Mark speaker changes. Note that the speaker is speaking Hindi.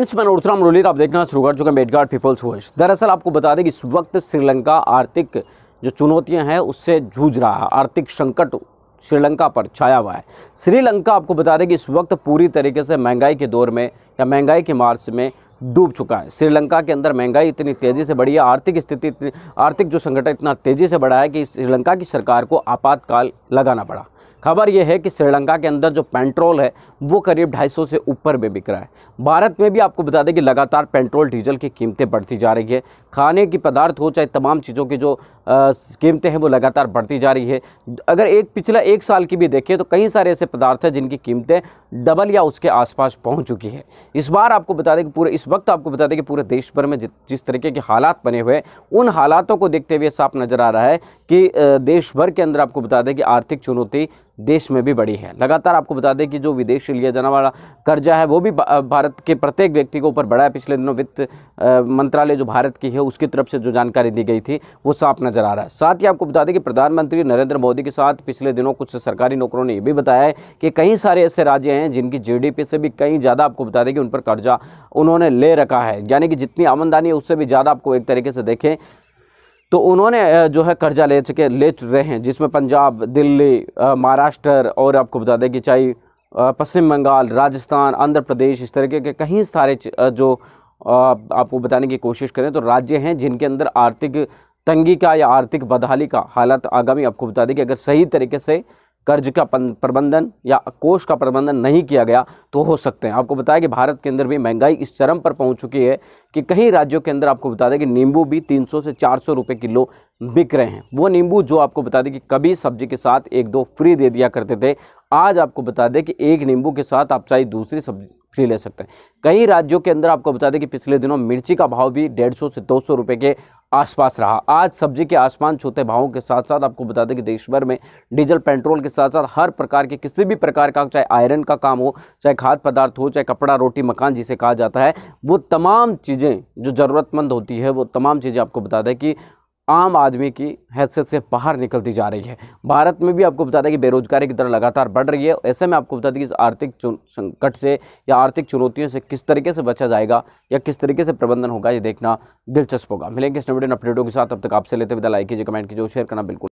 Speaker 1: फ्रेंड्स मैं नोर्थराम रोलित आप देखना शुरू कर चुका मेडगार्ड पीपल्स वॉइस दरअसल आपको बता दें कि इस वक्त श्रीलंका आर्थिक जो चुनौतियां हैं उससे जूझ रहा है आर्थिक संकट श्रीलंका पर छाया हुआ है श्रीलंका आपको बता दें कि इस वक्त पूरी तरीके से महंगाई के दौर में या महंगाई के मार्च में डूब चुका है श्रीलंका के अंदर महंगाई इतनी तेज़ी से बढ़ी है आर्थिक स्थिति आर्थिक जो संकट इतना तेज़ी से बढ़ा है कि श्रीलंका की सरकार को आपातकाल लगाना पड़ा खबर यह है कि श्रीलंका के अंदर जो पेट्रोल है वो करीब 250 से ऊपर में बिक रहा है भारत में भी आपको बता दें कि लगातार पेट्रोल डीजल की कीमतें बढ़ती जा रही है खाने की पदार्थ हो चाहे तमाम चीज़ों की जो कीमतें हैं वो लगातार बढ़ती जा रही है अगर एक पिछला एक साल की भी देखिए तो कई सारे ऐसे पदार्थ हैं जिनकी कीमतें डबल या उसके आसपास पहुंच चुकी है इस बार आपको बता दें कि पूरे इस वक्त आपको बता दें कि पूरे देश भर में जिस तरीके के हालात बने हुए हैं उन हालातों को देखते हुए साफ नज़र आ रहा है कि देश भर के अंदर आपको बता दें कि आर्थिक चुनौती देश में भी बढ़ी है लगातार आपको बता दें कि जो विदेश से लिया जाने वाला कर्जा है वो भी भारत के प्रत्येक व्यक्ति के ऊपर बढ़ा है पिछले दिनों वित्त मंत्रालय जो भारत की है उसकी तरफ से जो जानकारी दी गई थी वो साफ नजर आ रहा है साथ ही आपको बता दें कि प्रधानमंत्री नरेंद्र मोदी के साथ पिछले दिनों कुछ सरकारी नौकरों ने यह भी बताया है कि कई सारे ऐसे राज्य हैं जिनकी जीडीपी से भी कहीं ज़्यादा आपको बता दें कि उन पर कर्जा उन्होंने ले रखा है यानी कि जितनी आमदानी है उससे भी ज़्यादा आपको एक तरीके से देखें तो उन्होंने जो है कर्जा ले चुके ले रहे हैं जिसमें पंजाब दिल्ली महाराष्ट्र और आपको बता दें कि चाहे पश्चिम बंगाल राजस्थान आंध्र प्रदेश इस तरीके के कहीं सारे जो आपको बताने की कोशिश करें तो राज्य हैं जिनके अंदर आर्थिक तंगी का या आर्थिक बदहाली का हालात आगामी आपको बता दें कि अगर सही तरीके से कर्ज का प्रबंधन या कोष का प्रबंधन नहीं किया गया तो हो सकते हैं आपको बताया कि भारत के अंदर भी महंगाई इस चरम पर पहुंच चुकी है कि कई राज्यों के अंदर आपको बता दें कि नींबू भी 300 से 400 रुपए किलो बिक रहे हैं वो नींबू जो आपको बता दें कि कभी सब्जी के साथ एक दो फ्री दे दिया करते थे आज आपको बता दें कि एक नींबू के साथ आप चाहे दूसरी सब्जी फ्री ले सकते हैं कई राज्यों के अंदर आपको बता दें कि पिछले दिनों मिर्ची का भाव भी डेढ़ सौ से दो सौ रुपये के आसपास रहा आज सब्जी के आसमान छूते भावों के साथ साथ आपको बता दें कि देश भर में डीजल पेट्रोल के साथ साथ हर प्रकार के किसी भी प्रकार का चाहे आयरन का काम हो चाहे खाद्य पदार्थ हो चाहे कपड़ा रोटी मकान जिसे कहा जाता है वो तमाम चीज़ें जो ज़रूरतमंद होती है वो तमाम चीज़ें आपको बता दें कि आम आदमी की हैसियत से बाहर निकलती जा रही है भारत में भी आपको बता दें कि बेरोजगारी की दर लगातार बढ़ रही है ऐसे में आपको बता दें कि इस आर्थिक संकट से या आर्थिक चुनौतियों से किस तरीके से बचा जाएगा या किस तरीके से प्रबंधन होगा ये देखना दिलचस्प होगा मिलेंगे इस वीडियो अपडेटों के साथ अब तक आपसे लेते विदा लाइक कीजिए कमेंट कीजिए शेयर करना बिल्कुल